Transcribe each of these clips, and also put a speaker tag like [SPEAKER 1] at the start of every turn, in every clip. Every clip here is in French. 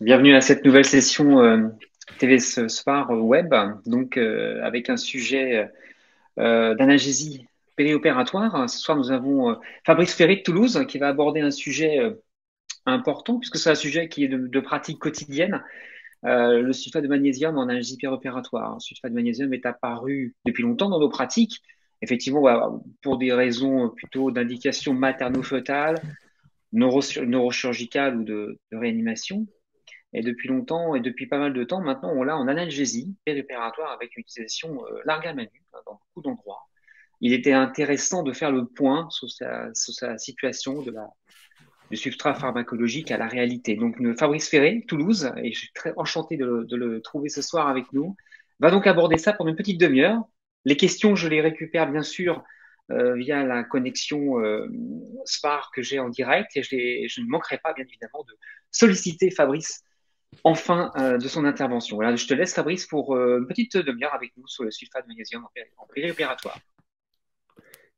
[SPEAKER 1] Bienvenue à cette nouvelle session euh, TV ce euh, web, donc euh, avec un sujet d'analgésie périopératoire. Ce soir, nous avons Fabrice Ferry de Toulouse qui va aborder un sujet important puisque c'est un sujet qui est de, pratique quotidienne. le sulfate de magnésium en analgésie périopératoire. Le sulfate de magnésium est apparu depuis longtemps dans nos pratiques, effectivement, pour des raisons plutôt d'indication materno-fœtale, neurochirurgicale ou de réanimation, et depuis longtemps, et depuis pas mal de temps, maintenant, on l'a en analgésie péripératoire avec utilisation euh, l'argamanu hein, dans beaucoup d'endroits. Il était intéressant de faire le point sur sa, situation de la, du substrat pharmacologique à la réalité. Donc, Fabrice Ferré, Toulouse, et je suis très enchanté de le, trouver ce soir avec nous, va donc aborder ça pendant une petite demi-heure. Les questions, je les récupère bien sûr euh, via la connexion euh, Spar que j'ai en direct et je, je, ne manquerai pas, bien évidemment, de solliciter Fabrice en fin euh, de son intervention. je te laisse, Fabrice, pour euh, une petite demi-heure avec nous sur le sulfate de magnésium en pré-répiratoire.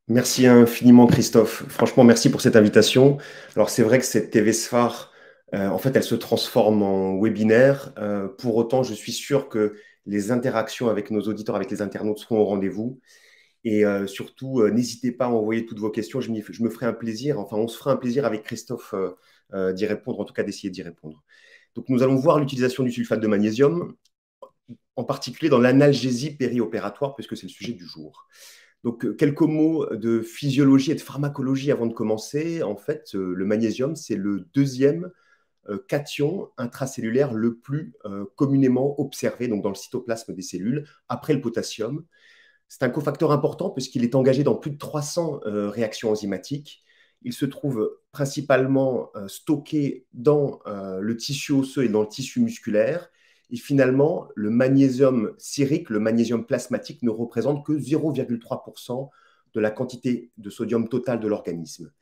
[SPEAKER 2] Merci infiniment, Christophe. Franchement, merci pour cette invitation. Alors, c'est vrai que cette TV Sphare, euh, en fait, elle se transforme en webinaire. pour autant, je suis sûr que les interactions avec nos auditeurs, avec les internautes seront au rendez-vous. Et surtout, n'hésitez pas à envoyer toutes vos questions. Je, je, me ferai un plaisir, enfin, on se fera un plaisir avec Christophe d'y répondre, en tout cas d'essayer d'y répondre nous allons voir l'utilisation du sulfate de magnésium, en particulier dans l'analgésie périopératoire, puisque c'est le sujet du jour. Donc, euh, quelques mots de physiologie et de pharmacologie avant de commencer. En fait, euh, le magnésium, c'est le deuxième euh, cation intracellulaire le plus communément observé donc dans le cytoplasme des cellules, après le potassium. C'est un cofacteur important puisqu'il est engagé dans plus de 300 réactions enzymatiques il se trouve principalement euh, stocké dans euh, le tissu osseux et dans le tissu musculaire. Et finalement, le magnésium sérique, le magnésium plasmatique, ne représente que 0,3% de la quantité de sodium total de l'organisme.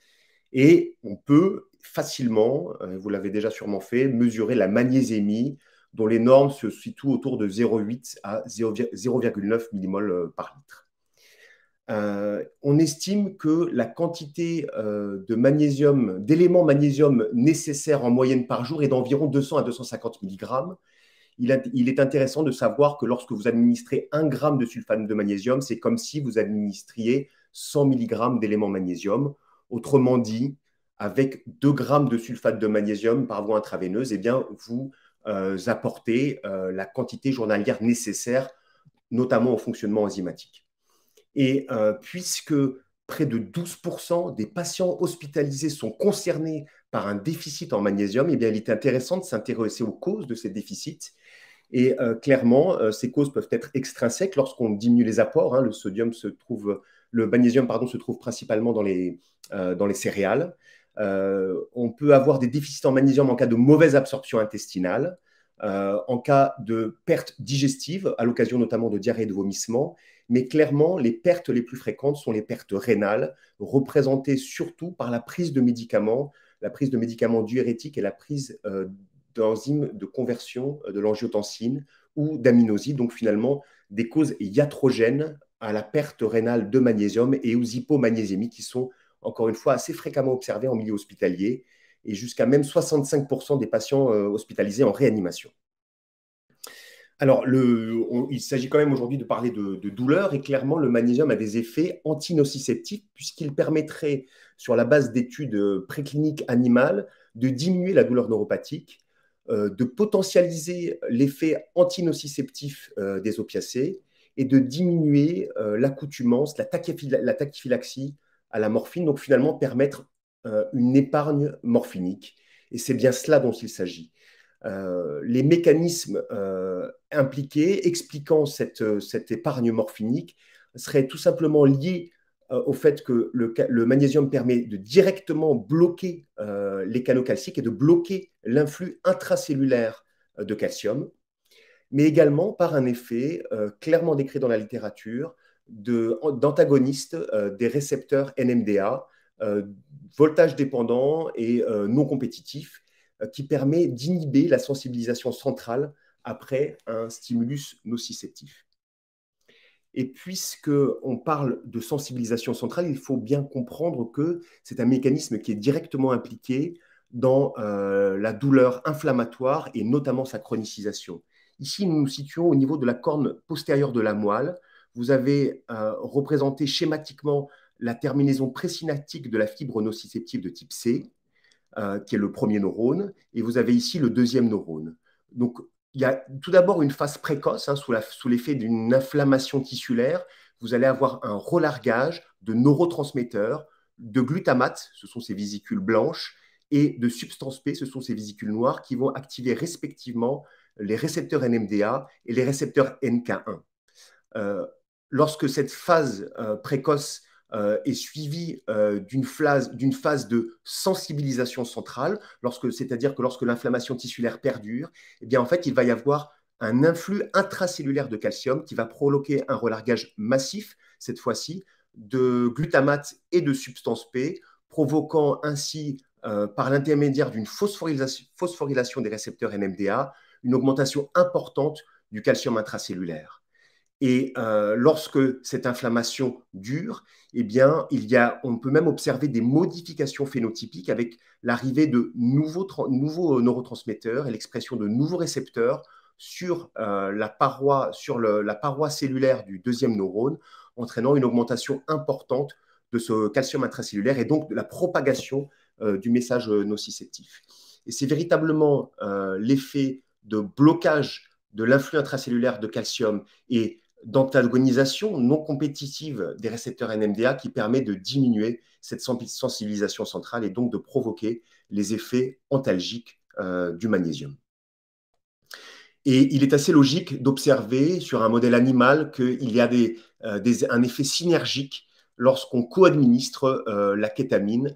[SPEAKER 2] Et on peut facilement, euh, vous l'avez déjà sûrement fait, mesurer la magnésémie, dont les normes se situent autour de 0,8 à 0,9 millimoles par litre. Euh, on estime que la quantité euh, de magnésium, d'éléments magnésium nécessaires en moyenne par jour est d'environ 200 à 250 mg. Il, est intéressant de savoir que lorsque vous administrez 1 g de sulfate de magnésium, c'est comme si vous administriez 100 mg d'éléments magnésium. Autrement dit, avec 2 g de sulfate de magnésium par voie intraveineuse, eh bien, vous euh, apportez la quantité journalière nécessaire, notamment au fonctionnement enzymatique. Et euh, puisque près de 12% des patients hospitalisés sont concernés par un déficit en magnésium, eh il est intéressant de s'intéresser aux causes de ces déficits. Et euh, clairement, euh, ces causes peuvent être extrinsèques lorsqu'on diminue les apports. Hein. le sodium trouve, magnésium pardon, se trouve principalement dans les, céréales. on peut avoir des déficits en magnésium en cas de mauvaise absorption intestinale, en cas de perte digestive, à l'occasion notamment de diarrhée et de vomissements, mais clairement, les pertes les plus fréquentes sont les pertes rénales, représentées surtout par la prise de médicaments, la prise de médicaments diurétiques et la prise euh, d'enzymes de conversion euh, de l'angiotensine ou d'aminosie, donc finalement des causes iatrogènes à la perte rénale de magnésium et aux hypomagnésémies qui sont encore une fois assez fréquemment observées en milieu hospitalier et jusqu'à même 65% des patients euh, hospitalisés en réanimation. Alors, il s'agit quand même aujourd'hui de parler de, douleur et clairement, le magnésium a des effets antinociceptiques puisqu'il permettrait, sur la base d'études euh, précliniques animales, de diminuer la douleur neuropathique, euh, de potentialiser l'effet antinociceptif euh, des opiacés et de diminuer l'accoutumance, la, la, tachyphylaxie à la morphine, donc finalement permettre une épargne morphinique. Et c'est bien cela dont il s'agit. Euh, les mécanismes euh, impliqués expliquant euh, cette, épargne morphinique seraient tout simplement liés au fait que le, magnésium permet de directement bloquer les canaux calciques et de bloquer l'influx intracellulaire de calcium, mais également par un effet clairement décrit dans la littérature d'antagonistes des récepteurs NMDA, voltage dépendant et non compétitifs, euh, qui permet d'inhiber la sensibilisation centrale après un stimulus nociceptif. Et puisque on parle de sensibilisation centrale, il faut bien comprendre que c'est un mécanisme qui est directement impliqué dans euh, la douleur inflammatoire et notamment sa chronicisation. Ici, nous nous situons au niveau de la corne postérieure de la moelle. Vous avez euh, représenté schématiquement la terminaison présynaptique de la fibre nociceptive de type C, euh, qui est le premier neurone, et vous avez ici le deuxième neurone. Donc, il y a tout d'abord une phase précoce, hein, sous, l'effet d'une inflammation tissulaire, vous allez avoir un relargage de neurotransmetteurs, de glutamate, ce sont ces vésicules blanches, et de substance P, ce sont ces vésicules noires, qui vont activer respectivement les récepteurs NMDA et les récepteurs NK1. Euh, lorsque cette phase euh, précoce euh, est suivi euh, d'une phase, phase, de sensibilisation centrale, c'est-à-dire que lorsque l'inflammation tissulaire perdure, eh bien, en fait, il va y avoir un influx intracellulaire de calcium qui va provoquer un relargage massif, cette fois-ci, de glutamate et de substance P, provoquant ainsi, euh, par l'intermédiaire d'une phosphorylation, phosphorylation des récepteurs NMDA, une augmentation importante du calcium intracellulaire. Et euh, lorsque cette inflammation dure, eh bien, il y a, on peut même observer des modifications phénotypiques avec l'arrivée de nouveaux, nouveaux neurotransmetteurs et l'expression de nouveaux récepteurs sur, euh, la, paroi, sur la paroi cellulaire du deuxième neurone, entraînant une augmentation importante de ce calcium intracellulaire et donc de la propagation euh, du message nociceptif. Et c'est véritablement l'effet de blocage de l'influx intracellulaire de calcium et d'antagonisation non compétitive des récepteurs NMDA qui permet de diminuer cette sensibilisation centrale et donc de provoquer les effets antalgiques euh, du magnésium. Et il est assez logique d'observer sur un modèle animal qu'il y a euh, un effet synergique lorsqu'on coadministre euh, la kétamine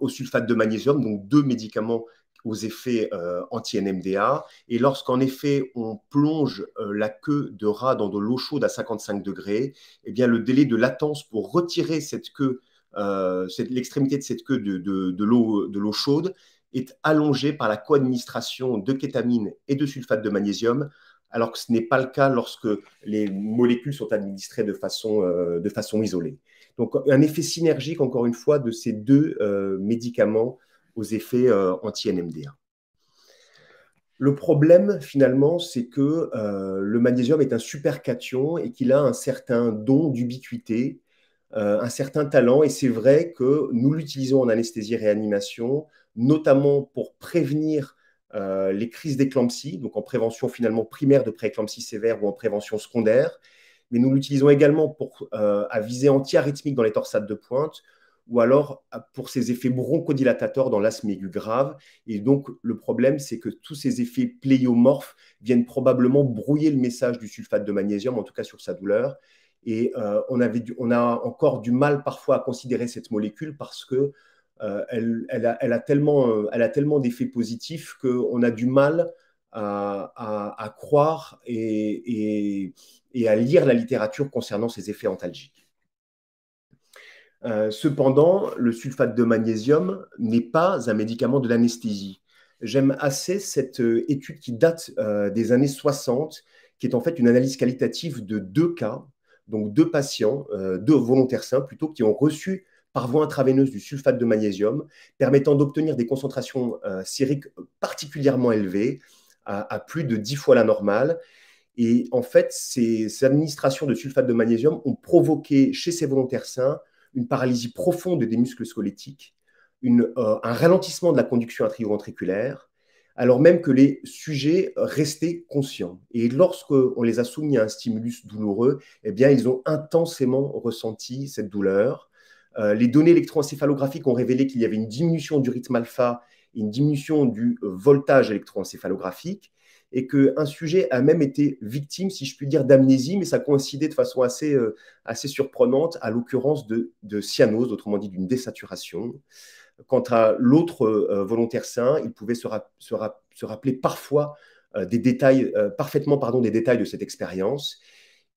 [SPEAKER 2] au sulfate de magnésium, donc deux médicaments aux effets euh, anti-NMDA. Et lorsqu'en effet on plonge euh, la queue de rat dans de l'eau chaude à 55 degrés, eh bien le délai de latence pour retirer cette queue, euh, l'extrémité de cette queue de, de, de l'eau chaude est allongé par la coadministration de kétamine et de sulfate de magnésium, alors que ce n'est pas le cas lorsque les molécules sont administrées de façon, de façon isolée. Donc un effet synergique, encore une fois, de ces deux médicaments aux effets euh, anti-NMDA. Le problème, finalement, c'est que euh, le magnésium est un supercation et qu'il a un certain don d'ubiquité, euh, un certain talent. Et c'est vrai que nous l'utilisons en anesthésie réanimation, notamment pour prévenir les crises d'éclampsie, donc en prévention finalement primaire de prééclampsie sévère ou en prévention secondaire. Mais nous l'utilisons également pour, à visée anti-arythmique dans les torsades de pointe, ou alors ah, pour ses effets bronchodilatateurs dans l'asthme aigu grave. Et donc, le problème, c'est que tous ces effets pléiomorphes viennent probablement brouiller le message du sulfate de magnésium, en tout cas sur sa douleur. Et euh, on, avait on, a encore du mal parfois à considérer cette molécule parce que euh, elle, elle, a, tellement, euh, elle a tellement d'effets positifs qu'on a du mal à, à, croire et, et, et à lire la littérature concernant ces effets antalgiques. Euh, cependant, le sulfate de magnésium n'est pas un médicament de l'anesthésie. J'aime assez cette euh, étude qui date euh, des années 60, qui est en fait une analyse qualitative de deux cas, donc deux patients, deux volontaires sains plutôt, qui ont reçu par voie intraveineuse du sulfate de magnésium, permettant d'obtenir des concentrations sériques particulièrement élevées, à, plus de 10 fois la normale, et en fait, ces, administrations de sulfate de magnésium ont provoqué chez ces volontaires sains une paralysie profonde des muscles squelettiques, euh, un ralentissement de la conduction atrioventriculaire, alors même que les sujets restaient conscients. Et lorsqu'on les a soumis à un stimulus douloureux, eh bien, ils ont intensément ressenti cette douleur. Euh, les données électroencéphalographiques ont révélé qu'il y avait une diminution du rythme alpha, une diminution du voltage électroencéphalographique, et qu'un sujet a même été victime, si je puis dire, d'amnésie, mais ça coïncidait de façon assez, euh, assez surprenante à l'occurrence de, de, cyanose, autrement dit d'une désaturation. Quant à l'autre euh, euh, volontaire sain, il pouvait se, se, rappeler parfois des détails, parfaitement pardon, des détails de cette expérience.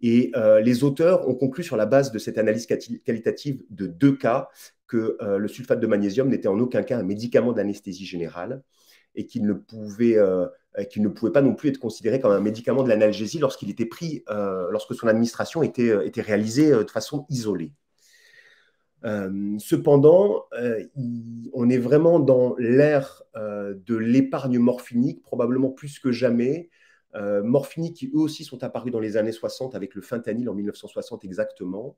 [SPEAKER 2] Et les auteurs ont conclu sur la base de cette analyse qualitative de deux cas que le sulfate de magnésium n'était en aucun cas un médicament d'anesthésie générale et qu'il ne pouvait euh, qu'il ne pouvait pas non plus être considéré comme un médicament de l'analgésie lorsqu'il était pris, euh, lorsque son administration était, euh, réalisée de façon isolée. cependant, on est vraiment dans l'ère de l'épargne morphinique, probablement plus que jamais. Morphiniques qui eux aussi sont apparus dans les années 60 avec le fentanyl en 1960 exactement,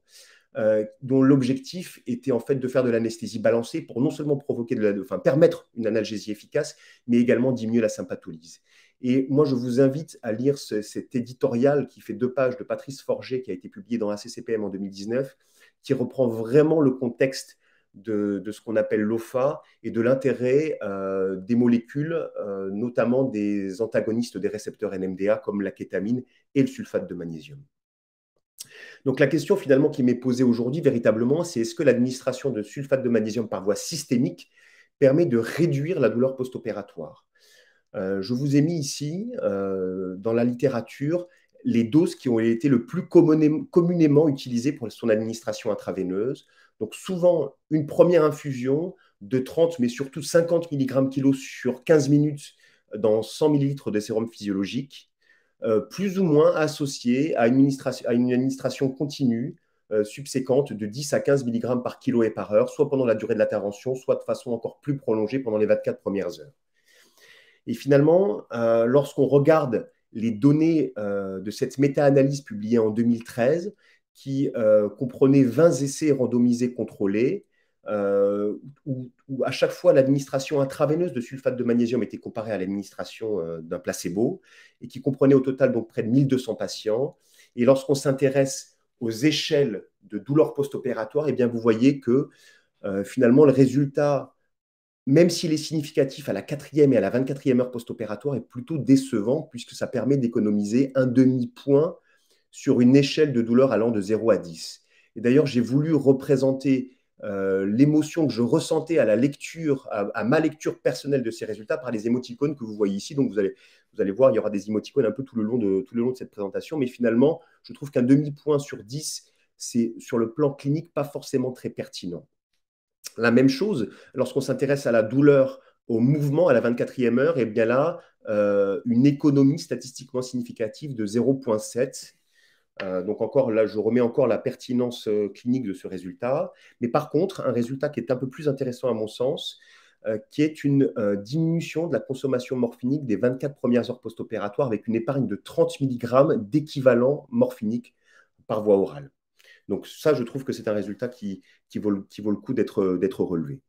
[SPEAKER 2] dont l'objectif était en fait de faire de l'anesthésie balancée pour non seulement provoquer de la, enfin, permettre une analgésie efficace, mais également diminuer la sympatholise. Et moi, je vous invite à lire cet éditorial qui fait deux pages de Patrice Forger, qui a été publié dans ACCPM en 2019, qui reprend vraiment le contexte de, ce qu'on appelle l'OFA et de l'intérêt euh, des molécules, euh, notamment des antagonistes des récepteurs NMDA comme la kétamine et le sulfate de magnésium. Donc la question finalement qui m'est posée aujourd'hui véritablement, c'est est-ce que l'administration de sulfate de magnésium par voie systémique permet de réduire la douleur post-opératoire euh, je vous ai mis ici, euh, dans la littérature, les doses qui ont été le plus communément utilisées pour son administration intraveineuse. Donc souvent, une première infusion de 30, mais surtout 50 mg kg sur 15 minutes dans 100 ml de sérum physiologique, euh, plus ou moins associée à, une administration continue subséquente de 10 à 15 mg par kilo et par heure, soit pendant la durée de l'intervention, soit de façon encore plus prolongée pendant les 24 premières heures. Et finalement, euh, lorsqu'on regarde les données euh, de cette méta-analyse publiée en 2013, qui euh, comprenait 20 essais randomisés contrôlés, où, à chaque fois l'administration intraveineuse de sulfate de magnésium était comparée à l'administration d'un placebo, et qui comprenait au total donc près de 1200 patients. Et lorsqu'on s'intéresse aux échelles de douleur post opératoires eh bien vous voyez que finalement le résultat même s'il est significatif à la quatrième et à la 24e heure post-opératoire, est plutôt décevant puisque ça permet d'économiser un demi-point sur une échelle de douleur allant de 0 à 10. Et d'ailleurs, j'ai voulu représenter euh, l'émotion que je ressentais à la lecture, ma lecture personnelle de ces résultats par les émoticônes que vous voyez ici. Donc vous allez, voir, il y aura des émoticônes un peu tout le long de, tout le long de cette présentation. Mais finalement, je trouve qu'un demi-point sur 10, c'est sur le plan clinique pas forcément très pertinent. La même chose lorsqu'on s'intéresse à la douleur, au mouvement à la 24e heure, et eh bien là, euh, une économie statistiquement significative de 0,7. Euh, donc encore là, je remets encore la pertinence euh, clinique de ce résultat. Mais par contre, un résultat qui est un peu plus intéressant à mon sens, qui est une diminution de la consommation morphinique des 24 premières heures post-opératoires avec une épargne de 30 mg d'équivalent morphinique par voie orale. Donc ça, je trouve que c'est un résultat qui, vaut, le coup d'être euh, relevé.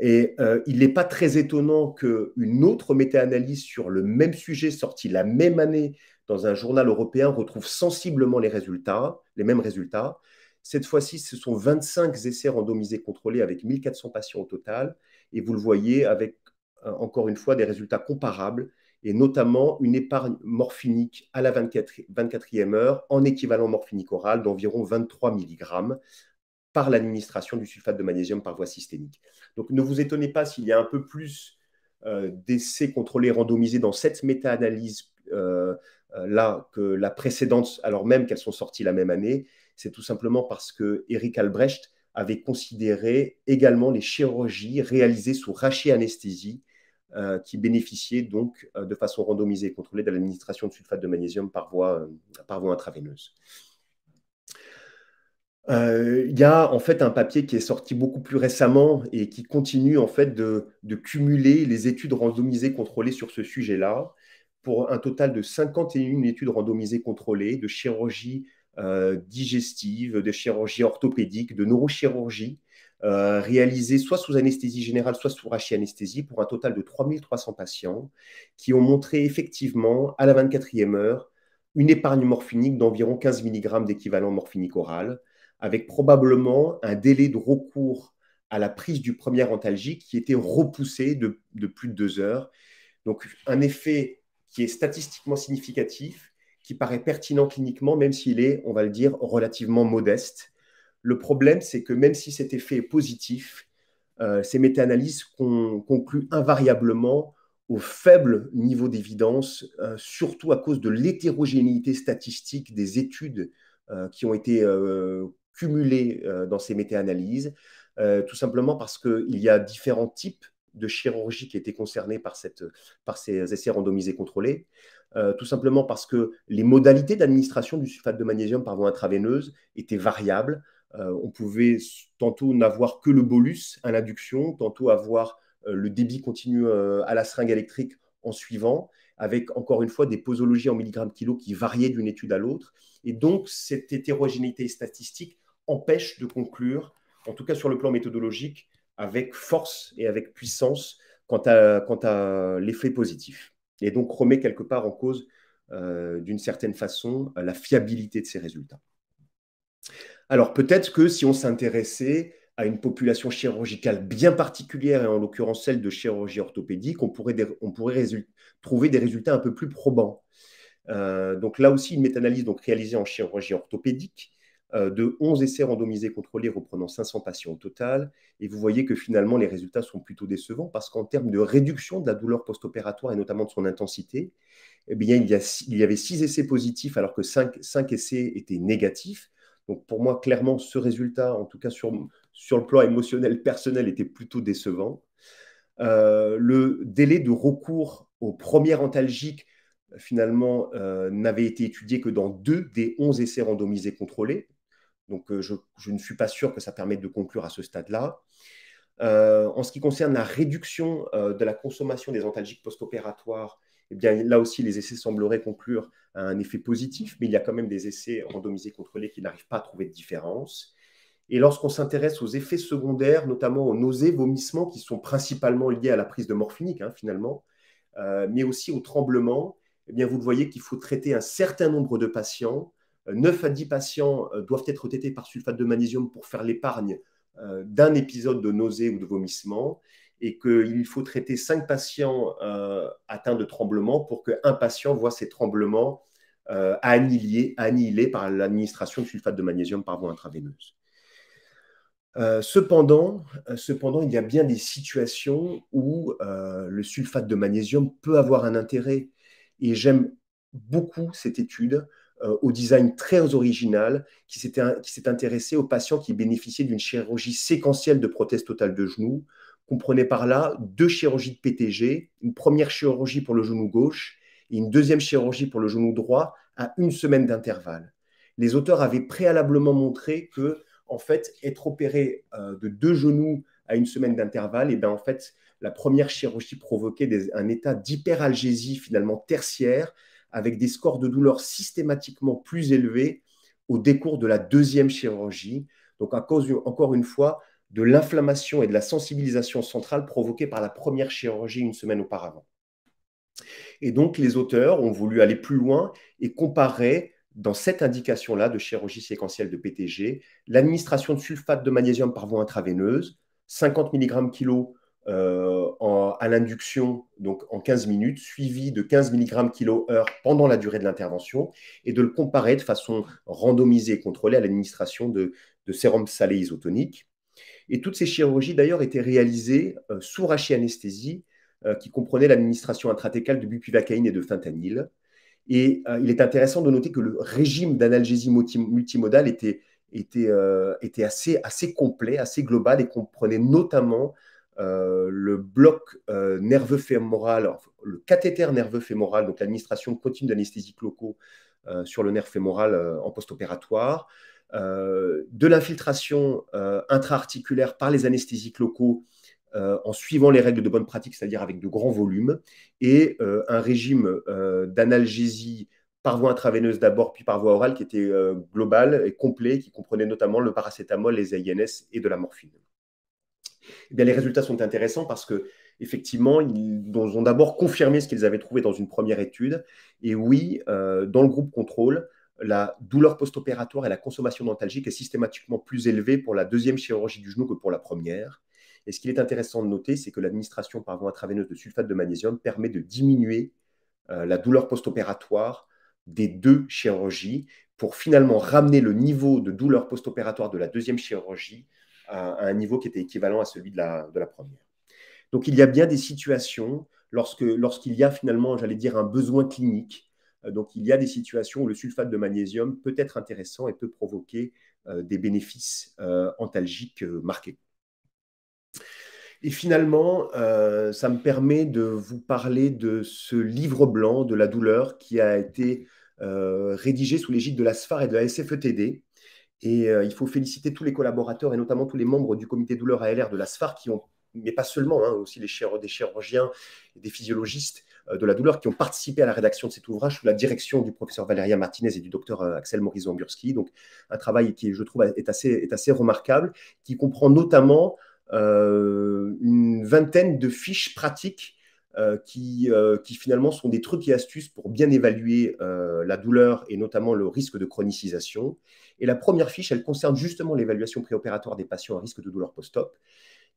[SPEAKER 2] Et euh, il n'est pas très étonnant qu'une autre méta-analyse sur le même sujet sortie la même année dans un journal européen retrouve sensiblement les résultats, les mêmes résultats. Cette fois-ci, ce sont 25 essais randomisés contrôlés avec 1400 patients au total. Et vous le voyez avec, euh, encore une fois, des résultats comparables et notamment une épargne morphinique à la 24, e heure en équivalent morphinique oral d'environ 23 mg par l'administration du sulfate de magnésium par voie systémique. Donc ne vous étonnez pas s'il y a un peu plus euh, d'essais contrôlés randomisés dans cette méta-analyse euh, euh, là que la précédente, alors même qu'elles sont sorties la même année. C'est tout simplement parce que Eric Albrecht avait considéré également les chirurgies réalisées sous anesthésie euh, qui bénéficiaient donc euh, de façon randomisée et contrôlée de l'administration de sulfate de magnésium par voie, euh, intraveineuse. Il y a en fait un papier qui est sorti beaucoup plus récemment et qui continue en fait de, de cumuler les études randomisées contrôlées sur ce sujet-là, pour un total de 51 études randomisées contrôlées de chirurgie digestive, de chirurgie orthopédique, de neurochirurgie, euh, réalisé soit sous anesthésie générale, soit sous rachianesthésie, pour un total de 3300 patients qui ont montré effectivement, à la 24e heure, une épargne morphinique d'environ 15 mg d'équivalent morphinique oral, avec probablement un délai de recours à la prise du premier antalgique qui était repoussé de, de plus de deux heures. Donc un effet qui est statistiquement significatif, qui paraît pertinent cliniquement, même s'il est, on va le dire, relativement modeste le problème, c'est que même si cet effet est positif, euh, ces méta-analyses concluent invariablement au faible niveau d'évidence, euh, surtout à cause de l'hétérogénéité statistique des études euh, qui ont été cumulées dans ces méta-analyses, tout simplement parce qu'il y a différents types de chirurgie qui étaient concernés par, par ces essais randomisés contrôlés. tout simplement parce que les modalités d'administration du sulfate de magnésium par voie intraveineuse étaient variables. Euh, on pouvait tantôt n'avoir que le bolus à l'induction, tantôt avoir euh, le débit continu euh, à la seringue électrique en suivant, avec encore une fois des posologies en milligrammes kilo qui variaient d'une étude à l'autre. Et donc, cette hétérogénéité statistique empêche de conclure, en tout cas sur le plan méthodologique, avec force et avec puissance quant à, l'effet positif. Et donc, remet quelque part en cause, d'une certaine façon, la fiabilité de ces résultats. Alors peut-être que si on s'intéressait à une population chirurgicale bien particulière, et en l'occurrence celle de chirurgie orthopédique, on pourrait, trouver des résultats un peu plus probants. Euh, donc là aussi, une méta-analyse réalisée en chirurgie orthopédique euh, de 11 essais randomisés contrôlés reprenant 500 patients au total. Et vous voyez que finalement, les résultats sont plutôt décevants parce qu'en termes de réduction de la douleur post-opératoire et notamment de son intensité, eh il, y avait 6 essais positifs alors que 5 essais étaient négatifs. Donc pour moi, clairement, ce résultat, en tout cas sur, sur le plan émotionnel personnel, était plutôt décevant. Euh, le délai de recours aux premier antalgiques finalement, euh, n'avait été étudié que dans deux des onze essais randomisés contrôlés. Donc euh, je, je, ne suis pas sûr que ça permette de conclure à ce stade-là. en ce qui concerne la réduction de la consommation des antalgiques post-opératoires, eh là aussi, les essais sembleraient conclure à un effet positif, mais il y a quand même des essais randomisés contrôlés qui n'arrivent pas à trouver de différence. Et lorsqu'on s'intéresse aux effets secondaires, notamment aux nausées, vomissements, qui sont principalement liés à la prise de morphinique, hein, finalement, euh, mais aussi aux tremblements, eh bien, vous le voyez qu'il faut traiter un certain nombre de patients. 9 euh, à 10 patients euh, doivent être traités par sulfate de magnésium pour faire l'épargne d'un épisode de nausée ou de vomissement et qu'il faut traiter cinq patients euh, atteints de tremblements pour qu'un patient voit ses tremblements euh, annihilés, annihilés, par l'administration de sulfate de magnésium par voie intraveineuse. Euh, cependant, cependant, il y a bien des situations où le sulfate de magnésium peut avoir un intérêt. Et j'aime beaucoup cette étude au design très original, qui s'est intéressé aux patients qui bénéficiaient d'une chirurgie séquentielle de prothèse totale de genoux, comprenait par là deux chirurgies de PTG, une première chirurgie pour le genou gauche et une deuxième chirurgie pour le genou droit à une semaine d'intervalle. Les auteurs avaient préalablement montré que, en fait, être opéré euh, de deux genoux à une semaine d'intervalle, et eh ben, en fait, la première chirurgie provoquait un état d'hyperalgésie finalement tertiaire, avec des scores de douleur systématiquement plus élevés au décours de la deuxième chirurgie. Donc, à cause, encore une fois, de l'inflammation et de la sensibilisation centrale provoquée par la première chirurgie une semaine auparavant. Et donc, les auteurs ont voulu aller plus loin et comparer dans cette indication-là de chirurgie séquentielle de PTG, l'administration de sulfate de magnésium par voie intraveineuse, 50 mg kg à l'induction, donc en 15 minutes, suivi de 15 mg kg heure pendant la durée de l'intervention, et de le comparer de façon randomisée et contrôlée à l'administration de sérum salé isotonique. Et toutes ces chirurgies, d'ailleurs, étaient réalisées euh, sous rachianesthésie, anesthésie euh, qui comprenait l'administration intratécale de bupivacaïne et de fentanyl. Et euh, il est intéressant de noter que le régime d'analgésie multimodale était, était, assez, assez, complet, assez global, et comprenait notamment le bloc nerveux fémoral, le cathéter nerveux fémoral, donc l'administration continue d'anesthésie locaux sur le nerf fémoral en post-opératoire, euh, de l'infiltration euh, intra-articulaire par les anesthésiques locaux euh, en suivant les règles de bonne pratique, c'est-à-dire avec de grands volumes, et un régime d'analgésie par voie intraveineuse d'abord, puis par voie orale, qui était global et complet, qui comprenait notamment le paracétamol, les AINS et de la morphine. Eh bien, les résultats sont intéressants parce que effectivement, ils ont d'abord confirmé ce qu'ils avaient trouvé dans une première étude. Et oui, dans le groupe contrôle, la douleur post-opératoire et la consommation dentalgique est systématiquement plus élevée pour la deuxième chirurgie du genou que pour la première. Et ce qu'il est intéressant de noter, c'est que l'administration par voie intraveineuse de sulfate de magnésium permet de diminuer euh, la douleur post-opératoire des deux chirurgies pour finalement ramener le niveau de douleur post-opératoire de la deuxième chirurgie à, un niveau qui était équivalent à celui de la, première. Donc il y a bien des situations lorsqu'il y a finalement, j'allais dire, un besoin clinique euh, donc il y a des situations où le sulfate de magnésium peut être intéressant et peut provoquer euh, des bénéfices euh, antalgiques marqués. Et finalement, ça me permet de vous parler de ce livre blanc de la douleur qui a été rédigé sous l'égide de la SFAR et de la SFETD. Et il faut féliciter tous les collaborateurs et notamment tous les membres du comité douleur ALR de la SFAR qui ont, mais pas seulement, hein, aussi les chirurgiens des chirurgiens, et des physiologistes euh, de la douleur qui ont participé à la rédaction de cet ouvrage sous la direction du professeur Valéria Martinez et du docteur euh, Axel morizon amburski Donc, un travail qui, je trouve, est assez, remarquable, qui comprend notamment euh, une vingtaine de fiches pratiques qui, qui, finalement sont des trucs et astuces pour bien évaluer la douleur et notamment le risque de chronicisation. Et la première fiche, elle concerne justement l'évaluation préopératoire des patients à risque de douleur post-op.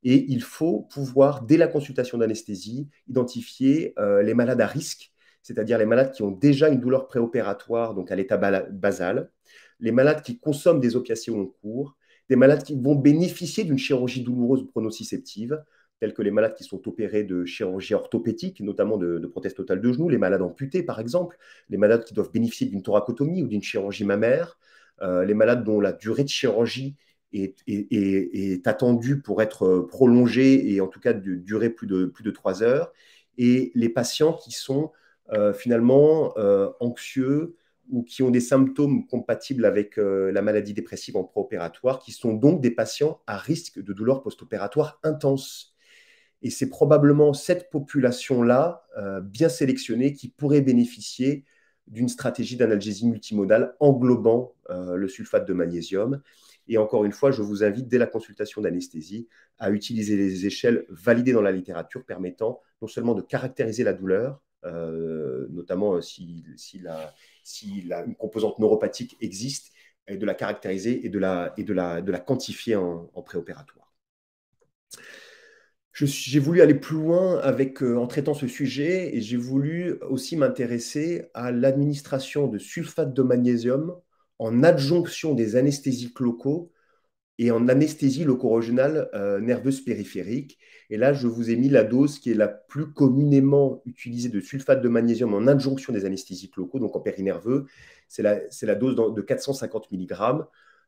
[SPEAKER 2] Et il faut pouvoir, dès la consultation d'anesthésie, identifier euh, les malades à risque, c'est-à-dire les malades qui ont déjà une douleur préopératoire, donc à l'état basal, les malades qui consomment des opiacés au long cours, des malades qui vont bénéficier d'une chirurgie douloureuse pronociceptive, tels que les malades qui sont opérés de chirurgie orthopédique, notamment de, prothèse totale de genoux, les malades amputés par exemple, les malades qui doivent bénéficier d'une thoracotomie ou d'une chirurgie mammaire, euh, les malades dont la durée de chirurgie est, est, attendu pour être euh, prolongé et en tout cas de, durer plus de, plus de 3 heures, et les patients qui sont euh, finalement euh, anxieux ou qui ont des symptômes compatibles avec la maladie dépressive en préopératoire, qui sont donc des patients à risque de douleurs post intenses. Et c'est probablement cette population-là, bien sélectionnée, qui pourrait bénéficier d'une stratégie d'analgésie multimodale englobant le sulfate de magnésium. Et encore une fois, je vous invite dès la consultation d'anesthésie à utiliser les échelles validées dans la littérature permettant non seulement de caractériser la douleur, euh, notamment euh, si, si, la, une composante neuropathique existe, et de la caractériser et de la, et de la, de la quantifier en, préopératoire. J'ai voulu aller plus loin avec, euh, en traitant ce sujet et j'ai voulu aussi m'intéresser à l'administration de sulfate de magnésium en adjonction des anesthésiques locaux et en anesthésie locorégionale euh, nerveuse périphérique. Et là, je vous ai mis la dose qui est la plus communément utilisée de sulfate de magnésium en adjonction des anesthésiques locaux, donc en périnerveux. C'est la, dose de 450 mg.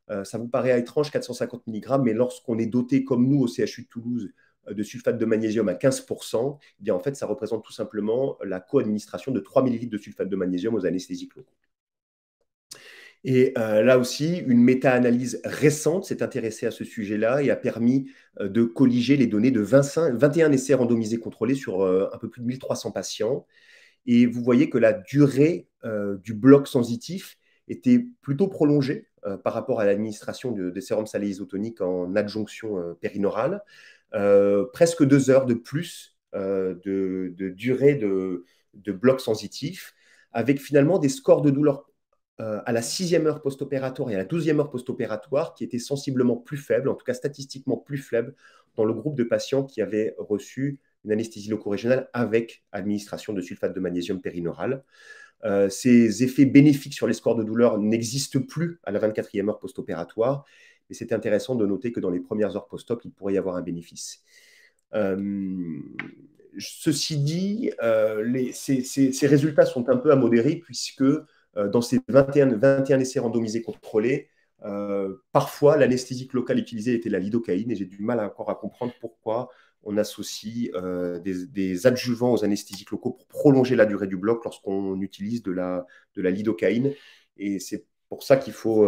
[SPEAKER 2] Euh, ça vous paraît étrange, 450 mg, mais lorsqu'on est doté, comme nous au CHU de Toulouse, euh, de sulfate de magnésium à 15%, eh bien en fait, ça représente tout simplement la co-administration de 3 ml de sulfate de magnésium aux anesthésiques locaux. Et euh, là aussi, une méta-analyse récente s'est intéressée à ce sujet-là et a permis euh, de colliger les données de 25, 21 essais randomisés contrôlés sur euh, un peu plus de 1300 patients. Et vous voyez que la durée du bloc sensitif était plutôt prolongée par rapport à l'administration de, des sérums salés isotoniques en adjonction périnorale, presque deux heures de plus de, durée de, de bloc sensitif avec finalement des scores de douleur euh, à la sixième heure post-opératoire et à la douzième heure post-opératoire qui étaient sensiblement plus faible, en tout cas statistiquement plus faible, dans le groupe de patients qui avaient reçu une anesthésie locorégionale avec administration de sulfate de magnésium périnoral. Euh, ces effets bénéfiques sur les scores de douleur n'existent plus à la 24e heure post-opératoire, mais c'est intéressant de noter que dans les premières heures post-op, il pourrait y avoir un bénéfice. Euh, ceci dit, ces, ces, résultats sont un peu à modérer puisque euh, dans ces 21, 21 essais randomisés contrôlés, euh, parfois, l'anesthésique locale utilisée était la lidocaïne, et j'ai du mal encore à comprendre pourquoi on associe euh, des, adjuvants aux anesthésiques locaux pour prolonger la durée du bloc lorsqu'on utilise de la, lidocaïne. Et c'est pour ça qu'il faut,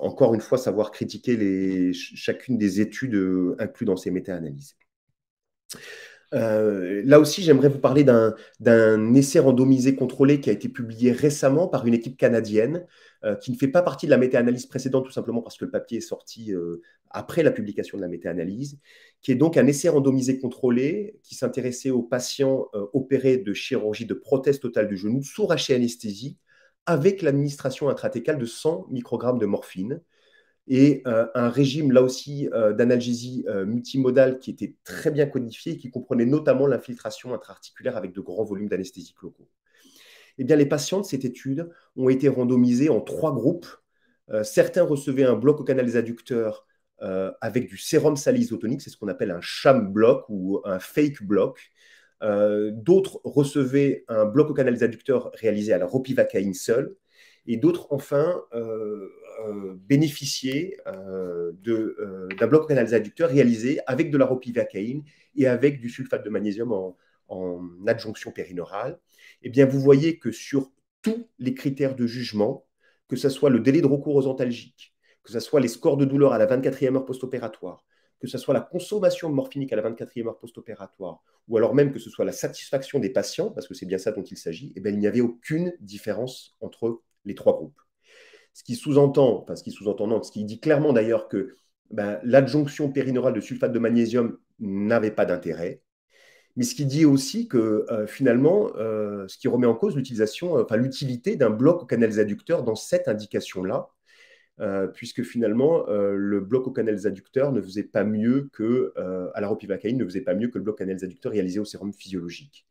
[SPEAKER 2] encore une fois, savoir critiquer chacune des études incluses dans ces méta-analyses. Euh, là aussi, j'aimerais vous parler d'un essai randomisé contrôlé qui a été publié récemment par une équipe canadienne euh, qui ne fait pas partie de la méta-analyse précédente, tout simplement parce que le papier est sorti euh, après la publication de la méta-analyse, qui est donc un essai randomisé contrôlé qui s'intéressait aux patients opérés de chirurgie de prothèse totale du genou sous à anesthésie avec l'administration intratécale de 100 microgrammes de morphine et euh, un régime là aussi euh, d'analgésie euh, multimodale qui était très bien codifié et qui comprenait notamment l'infiltration intra-articulaire avec de grands volumes d'anesthésiques locaux. Eh bien, les patients de cette étude ont été randomisés en trois groupes. certains recevaient un bloc au canal des adducteurs avec du sérum salisotonique, c'est ce qu'on appelle un sham bloc ou un fake bloc. D'autres recevaient un bloc au canal des adducteurs réalisé à la ropivacaine seule. Et d'autres, enfin, euh, bénéficier euh, euh, d'un bloc rénal adducteur réalisé avec de la ropivacaine et avec du sulfate de magnésium en, adjonction périnorale, eh bien, vous voyez que sur tous les critères de jugement, que ce soit le délai de recours aux antalgiques, que ce soit les scores de douleur à la 24e heure post-opératoire, que ce soit la consommation morphinique à la 24e heure post-opératoire, ou alors même que ce soit la satisfaction des patients, parce que c'est bien ça dont il s'agit, eh il n'y avait aucune différence entre les trois groupes. Ce qui sous-entend, ce qui sous-entend, ce qui dit clairement d'ailleurs que ben, l'adjonction périneurale de sulfate de magnésium n'avait pas d'intérêt. Mais ce qui dit aussi que euh, finalement, euh, ce qui remet en cause l'utilisation, euh, enfin l'utilité d'un bloc aux canaux adducteurs dans cette indication-là, puisque finalement le bloc aux canaux adducteurs ne faisait pas mieux que à la ropivacaïne ne faisait pas mieux que le bloc canals adducteurs réalisé au sérum physiologique.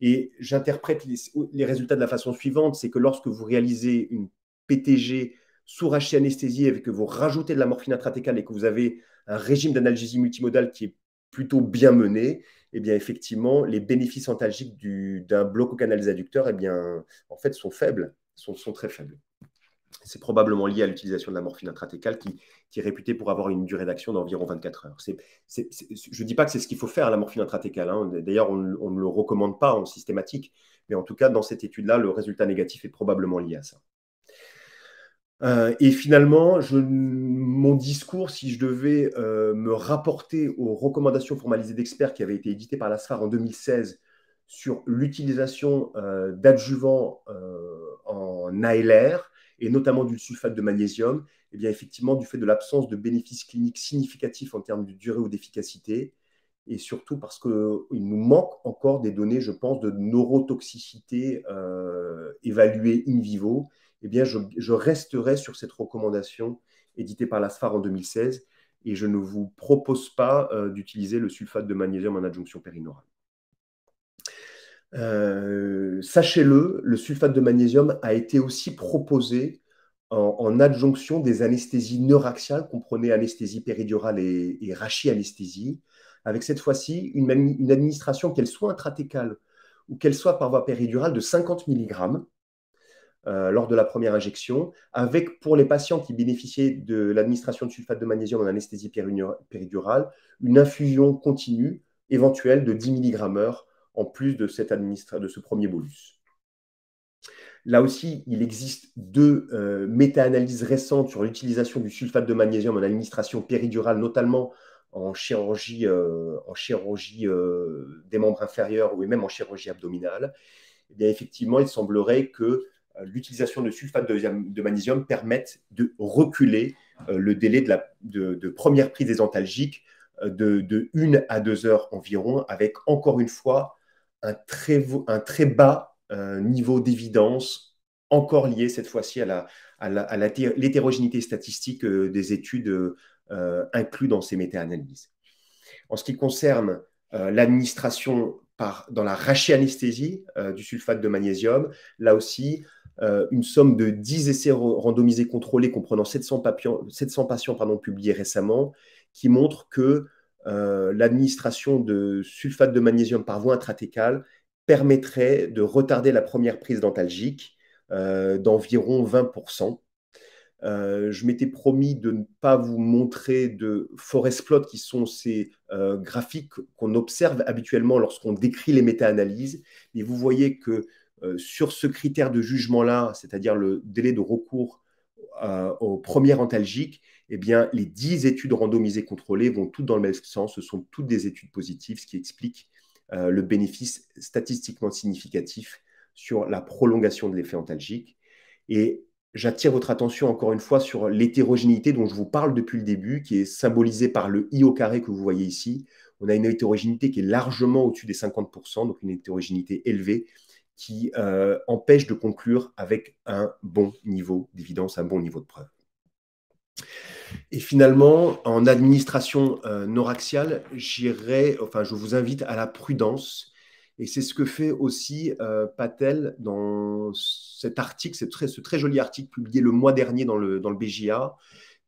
[SPEAKER 2] Et j'interprète les, les, résultats de la façon suivante, c'est que lorsque vous réalisez une PTG sous raché anesthésie et que vous rajoutez de la morphine intratécale et que vous avez un régime d'analgésie multimodale qui est plutôt bien mené, eh bien effectivement, les bénéfices antalgiques d'un bloc au canal des eh bien, en fait, sont faibles, sont, très faibles. C'est probablement lié à l'utilisation de la morphine intratécale qui, est réputée pour avoir une durée d'action d'environ 24 heures. je ne dis pas que c'est ce qu'il faut faire à la morphine intratécale. Hein. D'ailleurs, on, ne le recommande pas en systématique. Mais en tout cas, dans cette étude-là, le résultat négatif est probablement lié à ça. Euh, et finalement, mon discours, si je devais euh, me rapporter aux recommandations formalisées d'experts qui avaient été éditées par l'ASFAR en 2016 sur l'utilisation euh, d'adjuvants en ALR et notamment du sulfate de magnésium, et eh bien effectivement, du fait de l'absence de bénéfices cliniques significatifs en termes de durée ou d'efficacité, et surtout parce qu'il nous manque encore des données, je pense, de neurotoxicité évaluées in vivo, eh je, resterai sur cette recommandation éditée par l'ASFAR en 2016 et je ne vous propose pas euh, d'utiliser le sulfate de magnésium en adjonction périnorale. Euh, sachez-le, le sulfate de magnésium a été aussi proposé en, adjonction des anesthésies neuraxiales, comprenez anesthésie péridurale et, et rachianesthésie, avec cette fois-ci une, une, administration, qu'elle soit intratécale ou qu'elle soit par voie péridurale, de 50 mg euh, lors de la première injection, avec pour les patients qui bénéficiaient de l'administration de sulfate de magnésium en anesthésie péridurale, une infusion continue éventuelle de 10 mg heure en plus de, de ce premier bolus. Là aussi, il existe deux euh, méta-analyses récentes sur l'utilisation du sulfate de magnésium en administration péridurale, notamment en chirurgie, euh, des membres inférieurs ou même en chirurgie abdominale. Eh effectivement, il semblerait que euh, l'utilisation de sulfate de, magnésium permettent de reculer euh, le délai de, la, de, première prise des antalgiques euh, de 1 à 2 heures environ, avec encore une fois un très, un très bas niveau d'évidence, encore lié cette fois-ci à la, à l'hétérogénéité la, statistique des études incluses dans ces méta-analyses. En ce qui concerne l'administration dans la rachianesthésie du sulfate de magnésium, là aussi, euh, une somme de 10 essais randomisés contrôlés comprenant 700, patients, 700 patients pardon, publiés récemment, qui montrent que euh, l'administration de sulfate de magnésium par voie intratécale permettrait de retarder la première prise dentalgique euh, d'environ 20%. je m'étais promis de ne pas vous montrer de forest plot, qui sont ces graphiques qu'on observe habituellement lorsqu'on décrit les méta-analyses. Mais vous voyez que euh, sur ce critère de jugement-là, c'est-à-dire le délai de recours euh, au premier antalgiques, eh bien, les 10 études randomisées contrôlées vont toutes dans le même sens. Ce sont toutes des études positives, ce qui explique euh, le bénéfice statistiquement significatif sur la prolongation de l'effet antalgique. Et j'attire votre attention encore une fois sur l'hétérogénéité dont je vous parle depuis le début, qui est symbolisée par le i au carré que vous voyez ici. On a une hétérogénéité qui est largement au-dessus des 50%, donc une hétérogénéité élevée, qui euh, empêche de conclure avec un bon niveau d'évidence, un bon niveau de preuve. Et finalement, en administration euh, noraxiale, j'irai, enfin, je vous invite à la prudence. Et c'est ce que fait aussi euh, Patel dans cet article, ce très, ce très, joli article publié le mois dernier dans le, dans le BJA,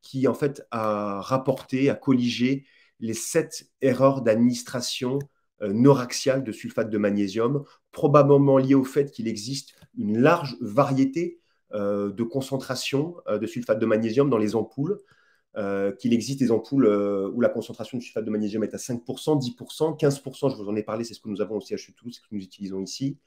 [SPEAKER 2] qui en fait a rapporté, a colligé les sept erreurs d'administration euh, noraxiale de sulfate de magnésium, probablement lié au fait qu'il existe une large variété euh, de concentration euh, de sulfate de magnésium dans les ampoules, qu'il existe des ampoules où la concentration de sulfate de magnésium est à 5%, 10%, 15%, je vous en ai parlé, c'est ce que nous avons au CHU Toulouse, c'est ce que nous utilisons ici,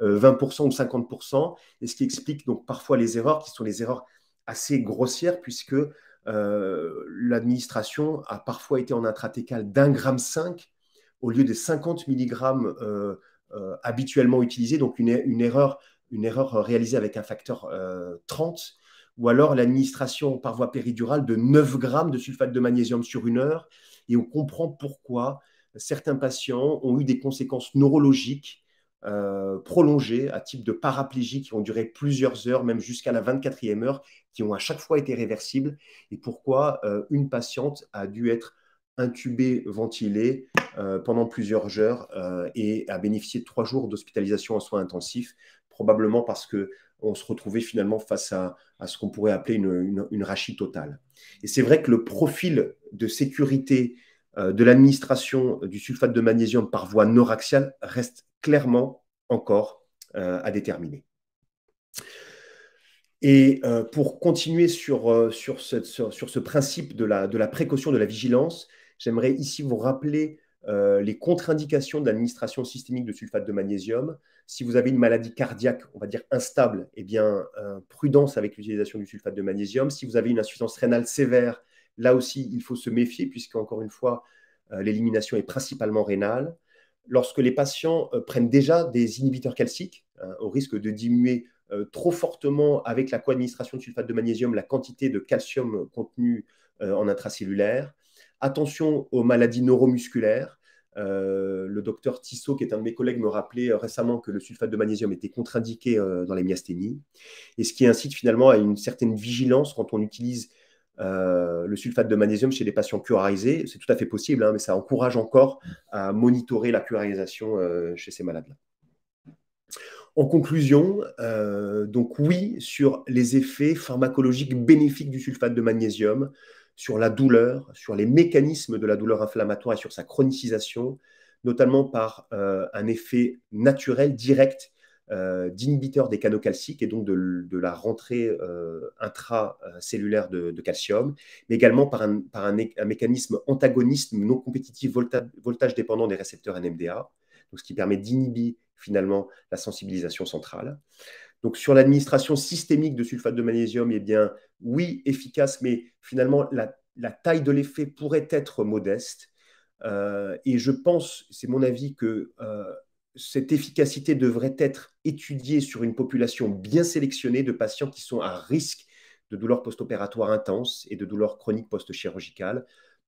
[SPEAKER 2] 20% ou 50%, et ce qui explique donc parfois les erreurs, qui sont les erreurs assez grossières, puisque l'administration a parfois été en intratécal d'un gramme 5 au lieu des 50 mg habituellement utilisés, donc une, erreur, une erreur réalisée avec un facteur 30, euh, ou alors l'administration par voie péridurale de 9 g de sulfate de magnésium sur une heure, et on comprend pourquoi certains patients ont eu des conséquences neurologiques euh, prolongées à type de paraplégie qui ont duré plusieurs heures, même jusqu'à la 24e heure, qui ont à chaque fois été réversibles, et pourquoi euh, une patiente a dû être intubé, ventilé euh, pendant plusieurs heures euh, et a bénéficié de trois jours d'hospitalisation en soins intensifs, probablement parce que on se retrouvait finalement face à, ce qu'on pourrait appeler une, une, rachie totale. Et c'est vrai que le profil de sécurité euh, de l'administration du sulfate de magnésium par voie noraxiale reste clairement encore à déterminer. Et pour continuer sur, ce, principe de la, précaution, de la vigilance, J'aimerais ici vous rappeler euh, les contre-indications de l'administration systémique de sulfate de magnésium. Si vous avez une maladie cardiaque, on va dire instable, eh bien, euh, prudence avec l'utilisation du sulfate de magnésium. Si vous avez une insuffisance rénale sévère, là aussi, il faut se méfier, puisque, encore une fois, euh, l'élimination est principalement rénale. Lorsque les patients prennent déjà des inhibiteurs calciques, hein, au risque de diminuer trop fortement avec la co-administration de sulfate de magnésium la quantité de calcium contenu en intracellulaire, Attention aux maladies neuromusculaires. Euh, le docteur Tissot, qui est un de mes collègues, me rappelait euh, récemment que le sulfate de magnésium était contre-indiqué euh, dans les myasthénies, et ce qui incite finalement à une certaine vigilance quand on utilise le sulfate de magnésium chez les patients curarisés. C'est tout à fait possible, hein, mais ça encourage encore à monitorer la curarisation chez ces malades-là. En conclusion, donc oui sur les effets pharmacologiques bénéfiques du sulfate de magnésium sur la douleur, sur les mécanismes de la douleur inflammatoire et sur sa chronicisation, notamment par euh, un effet naturel direct euh, d'inhibiteur des canaux calciques et donc de, la rentrée euh, intracellulaire de, calcium, mais également par un, mécanisme antagoniste non compétitif voltage dépendant des récepteurs NMDA, donc ce qui permet d'inhiber finalement la sensibilisation centrale. Donc sur l'administration systémique de sulfate de magnésium, eh bien oui, efficace, mais finalement la, taille de l'effet pourrait être modeste. Euh, et je pense, c'est mon avis, que euh, cette efficacité devrait être étudiée sur une population bien sélectionnée de patients qui sont à risque de douleurs post-opératoires intenses et de douleurs chroniques post-chirurgicales,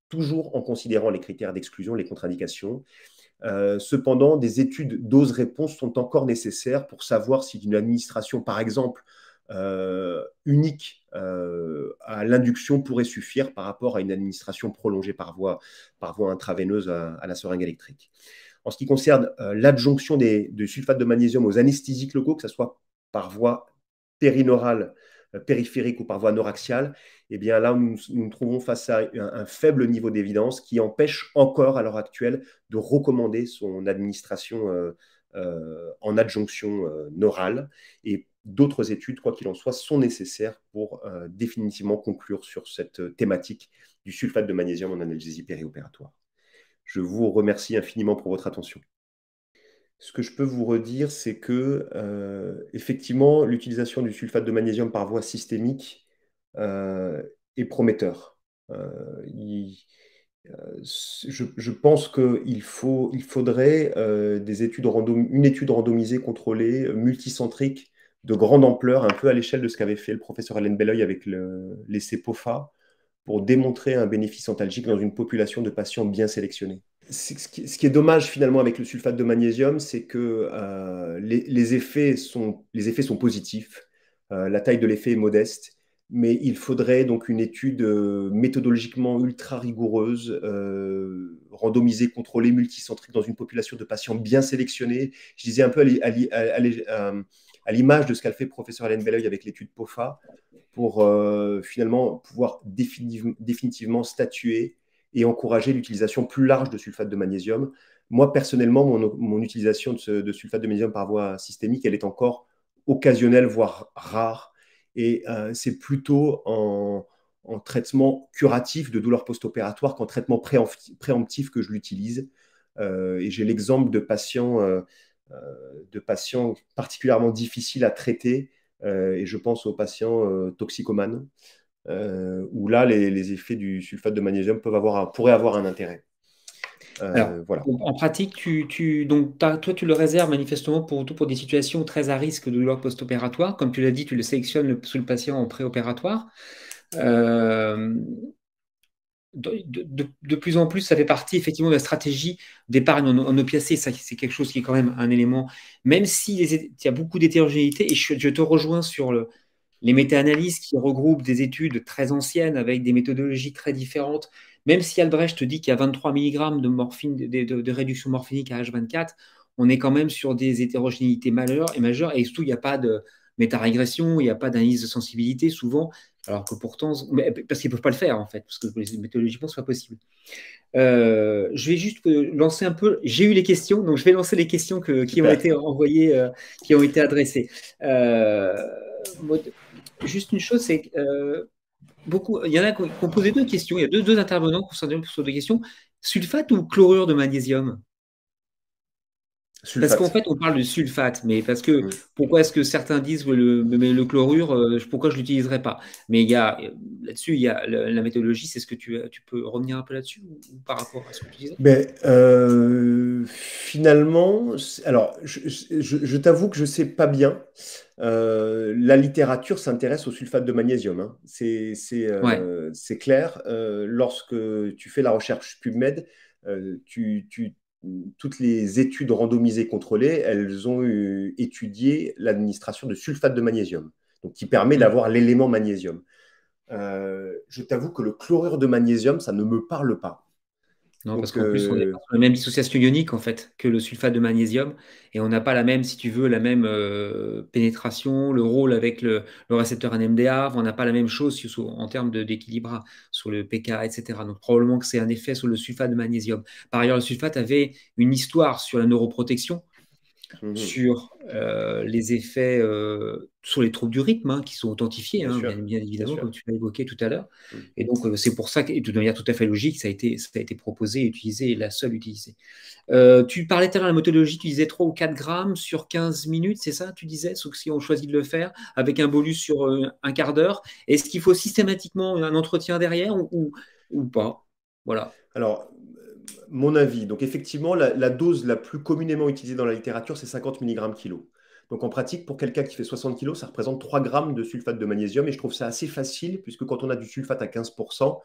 [SPEAKER 2] toujours en considérant les critères d'exclusion, les contre-indications. Euh, cependant, des études dose-réponse sont encore nécessaires pour savoir si une administration, par exemple, euh, unique euh, à l'induction pourrait suffire par rapport à une administration prolongée par voie, intraveineuse à, la seringue électrique. En ce qui concerne l'adjonction de sulfate de magnésium aux anesthésiques locaux, que ce soit par voie périnorale euh, périphérique ou par voie noraxiale, eh bien là, nous, nous trouvons face à un, faible niveau d'évidence qui empêche encore à l'heure actuelle de recommander son administration euh, euh, en adjonction euh, Et d'autres études, quoi qu'il en soit, sont nécessaires pour définitivement conclure sur cette thématique du sulfate de magnésium en analgésie périopératoire. Je vous remercie infiniment pour votre attention ce que je peux vous redire, c'est que euh, effectivement, l'utilisation du sulfate de magnésium par voie systémique euh, est prometteur. Euh, je, pense qu'il il faudrait des une étude randomisée, contrôlée, multicentrique, de grande ampleur, un peu à l'échelle de ce qu'avait fait le professeur Alain Belloy avec l'essai POFA, pour démontrer un bénéfice antalgique dans une population de patients bien sélectionnés ce qui, est dommage finalement avec le sulfate de magnésium, c'est que euh, les, effets sont, positifs, euh, la taille de l'effet est modeste, mais il faudrait donc une étude euh, méthodologiquement ultra rigoureuse, randomisée, contrôlée, multicentrique dans une population de patients bien sélectionnés. Je disais un peu à l'image de ce qu'a fait professeur Alain Belleuil avec l'étude POFA, pour finalement pouvoir définitivement statuer et encourager l'utilisation plus large de sulfate de magnésium. Moi, personnellement, mon, utilisation de, ce, sulfate de magnésium par voie systémique, elle est encore occasionnelle, voire rare. Et euh, c'est plutôt en, traitement curatif de douleurs post-opératoires qu'en traitement préemptif que je l'utilise. Euh, et j'ai l'exemple de patients, euh, de patients particulièrement difficiles à traiter. et je pense aux patients toxicomanes euh, où là, les, effets du sulfate de magnésium peuvent avoir, pourraient avoir un intérêt. Euh, voilà.
[SPEAKER 1] En pratique, tu, donc, toi, tu le réserves manifestement pour, pour des situations très à risque de douleur post-opératoire. Comme tu l'as dit, tu le sélectionnes sous le patient en préopératoire. Euh, de, plus en plus, ça fait partie effectivement de la stratégie d'épargne en, opiacé. Ça, c'est quelque chose qui est quand même un élément, même s'il si y a beaucoup d'hétérogénéité. Et je te rejoins sur le, les méta-analyses qui regroupent des études très anciennes avec des méthodologies très différentes. Même si Albrecht te dit qu'il y a 23 mg de, réduction morphinique à H24, on est quand même sur des hétérogénéités majeures et majeures. Et surtout, il n'y a pas de méta-régression, il n'y a pas d'analyse de sensibilité souvent, alors que pourtant, parce qu'ils ne peuvent pas le faire en fait, parce que méthodologiquement, ce n'est pas possible. Euh, je vais juste euh, lancer un peu. J'ai eu les questions, donc je vais lancer les questions qui ont été envoyées, euh, qui ont été adressées juste une chose, c'est que euh, beaucoup, il y en a qui ont posé deux questions. Il y a deux, intervenants concernant sur deux questions. Sulfate ou chlorure de magnésium parce qu'en fait, on parle de sulfate, mais parce que mm. pourquoi est-ce que certains disent le, le chlorure, euh, pourquoi je ne l'utiliserai pas Mais il là-dessus, il y a la, méthodologie, c'est ce que tu, tu, peux revenir un peu là-dessus ou, par rapport à ce que tu disais
[SPEAKER 2] mais ben, euh, Finalement, alors je, t'avoue que je ne sais pas bien. Euh, la littérature s'intéresse au sulfate de magnésium, hein. c'est clair. lorsque tu fais la recherche PubMed, tu, tu, toutes les études randomisées contrôlées, elles ont étudié l'administration de sulfate de magnésium, qui permet mm. d'avoir l'élément magnésium. Euh, je t'avoue que le chlorure de magnésium, ça ne me parle pas. Non, parce qu'en plus, on est euh, sur la même
[SPEAKER 1] dissociation ionique en fait que le sulfate de magnésium et on n'a pas la même, si tu veux, la même euh, pénétration, le rôle avec le, récepteur NMDA, on n'a pas la même chose en termes d'équilibre sur le pKa, etc. Donc probablement que c'est un effet sur le sulfate de magnésium. Par ailleurs, le sulfate avait une histoire sur la neuroprotection Mmh sur euh, les effets euh, sur les troubles du rythme hein, qui sont authentifiés, bien, hein, évidemment, comme tu l'as évoqué tout à l'heure. Mmh. Et donc, euh, c'est pour ça que, de manière tout à fait logique, ça a été, ça a été proposé, utilisé, et la seule utilisée. tu parlais tout à l'heure de la méthodologie, tu disais 3 ou 4 grammes sur 15 minutes, c'est ça, tu disais, sauf si on choisit de le faire avec un bolus sur un quart d'heure. Est-ce qu'il faut systématiquement un entretien derrière ou, ou, ou pas
[SPEAKER 2] Voilà. Alors, mon avis. Donc effectivement, la, dose la plus communément utilisée dans la littérature, c'est 50 mg kg. Donc en pratique, pour quelqu'un qui fait 60 kg, ça représente 3 g de sulfate de magnésium. Et je trouve ça assez facile, puisque quand on a du sulfate à 15%,